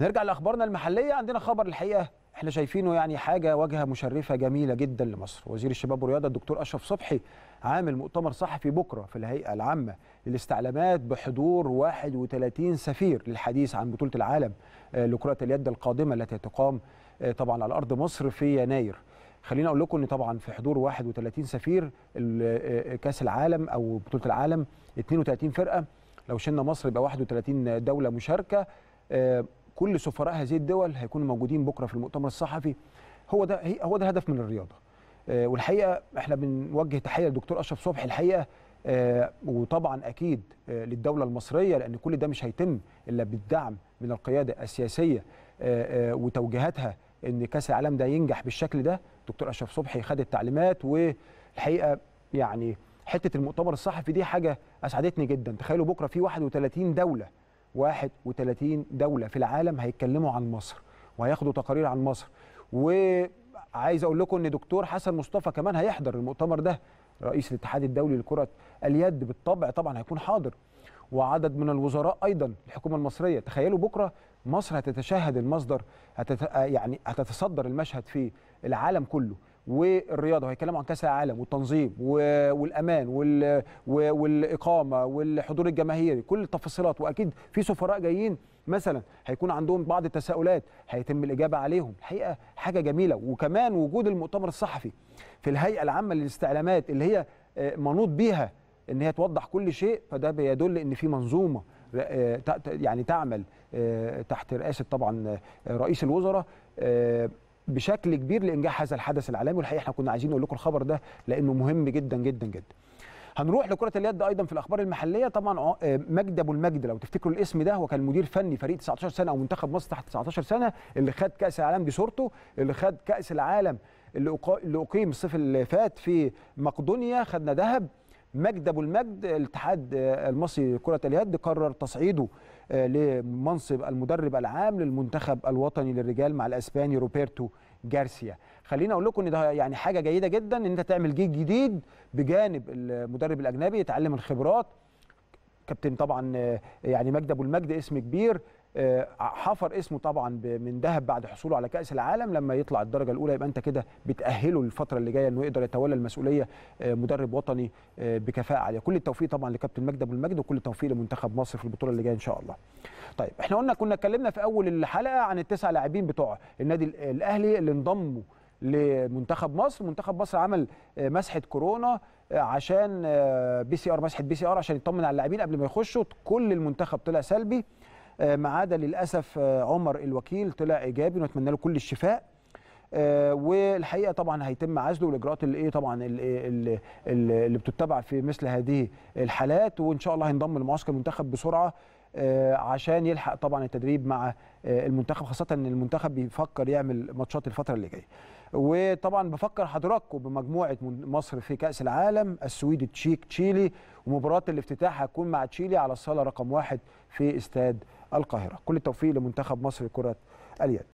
نرجع لاخبارنا المحليه عندنا خبر الحقيقه احنا شايفينه يعني حاجه واجهه مشرفه جميله جدا لمصر وزير الشباب والرياضه الدكتور اشرف صبحي عامل مؤتمر صحفي بكره في الهيئه العامه للاستعلامات بحضور 31 سفير للحديث عن بطوله العالم آه، لكره اليد القادمه التي تقام آه، طبعا على ارض مصر في يناير خليني اقول لكم ان طبعا في حضور 31 سفير آه، كاس العالم او بطوله العالم 32 فرقه لو شلنا مصر يبقى 31 دوله مشاركه كل سفراء هذه الدول هيكونوا موجودين بكره في المؤتمر الصحفي هو ده هو ده هدف من الرياضه آه، والحقيقه احنا بنوجه تحيه للدكتور اشرف صبحي الحقيقه آه، وطبعا اكيد آه، للدوله المصريه لان كل ده مش هيتم الا بالدعم من القياده السياسيه وتوجيهاتها ان كاس العالم ده ينجح بالشكل ده دكتور اشرف صبحي خد التعليمات والحقيقه يعني حته المؤتمر الصحفي دي حاجه اسعدتني جدا تخيلوا بكره في 31 دوله 31 دوله في العالم هيتكلموا عن مصر وهياخدوا تقارير عن مصر وعايز اقول لكم ان دكتور حسن مصطفى كمان هيحضر المؤتمر ده رئيس الاتحاد الدولي لكره اليد بالطبع طبعا هيكون حاضر وعدد من الوزراء ايضا الحكومه المصريه تخيلوا بكره مصر هتتشهد المصدر هتت... يعني هتتصدر المشهد في العالم كله والرياضه وهيتكلموا عن كاس العالم والتنظيم والامان والاقامه والحضور الجماهيري كل التفاصيلات واكيد في سفراء جايين مثلا هيكون عندهم بعض التساؤلات هيتم الاجابه عليهم الحقيقه حاجه جميله وكمان وجود المؤتمر الصحفي في الهيئه العامه للاستعلامات اللي هي آه، منوط بيها ان هي توضح كل شيء فده بيدل ان في منظومه آه، يعني تعمل آه، تحت رئاسه طبعا رئيس الوزراء بشكل كبير لانجاح هذا الحدث العالمي والحقيقه احنا كنا عايزين نقول لكم الخبر ده لانه مهم جدا جدا جدا هنروح لكره اليد ايضا في الاخبار المحليه طبعا آه، مجد ابو المجد لو تفتكروا الاسم ده هو كان مدير فني فريق 19 سنه او منتخب مصر تحت 19 سنه اللي خد كاس العالم بصورته اللي خد كاس العالم اللي اقيم الصيف اللي فات في مقدونيا خدنا ذهب مجد ابو المجد الاتحاد المصري لكره اليد قرر تصعيده آه، لمنصب المدرب العام للمنتخب الوطني للرجال مع الاسباني روبرتو جارسيا خليني اقول لكم ان ده يعني حاجه جيده جدا ان انت تعمل جيل جديد بجانب المدرب الاجنبي يتعلم الخبرات كابتن طبعا آه، يعني مجد ابو المجد اسم كبير آه، حفر اسمه طبعا من ذهب بعد حصوله على كاس العالم لما يطلع الدرجه الاولى يبقى انت كده بتاهله للفتره اللي جايه انه يقدر يتولى المسؤوليه آه، مدرب وطني آه، بكفاءه عاليه كل التوفيق طبعا لكابتن مجدي ابو المجد وكل التوفيق لمنتخب مصر في البطوله اللي جايه ان شاء الله طيب احنا قلنا كنا اتكلمنا في اول الحلقه عن التسع لاعبين بتوع النادي الاهلي اللي انضموا لمنتخب مصر منتخب مصر عمل مسحه كورونا عشان بي سي ار مسحه بي سي ار عشان يطمن على اللاعبين قبل ما يخشوا كل المنتخب طلع سلبي آه، ما عدا للاسف آه، عمر الوكيل طلع ايجابي ونتمنى له كل الشفاء آه، والحقيقه طبعا هيتم عزله والاجراءات اللي ايه طبعا اللي, إيه اللي بتتبع في مثل هذه الحالات وان شاء الله هينضم لمعسكر المنتخب بسرعه آه، عشان يلحق طبعا التدريب مع آه، المنتخب خاصه ان المنتخب بيفكر يعمل ماتشات الفتره اللي جايه وطبعا بفكر حضراتكم بمجموعه مصر في كاس العالم السويد تشيك تشيلي ومباراه الافتتاح هتكون مع تشيلي على الصاله رقم واحد في استاد القاهره كل التوفيق لمنتخب مصر لكره اليد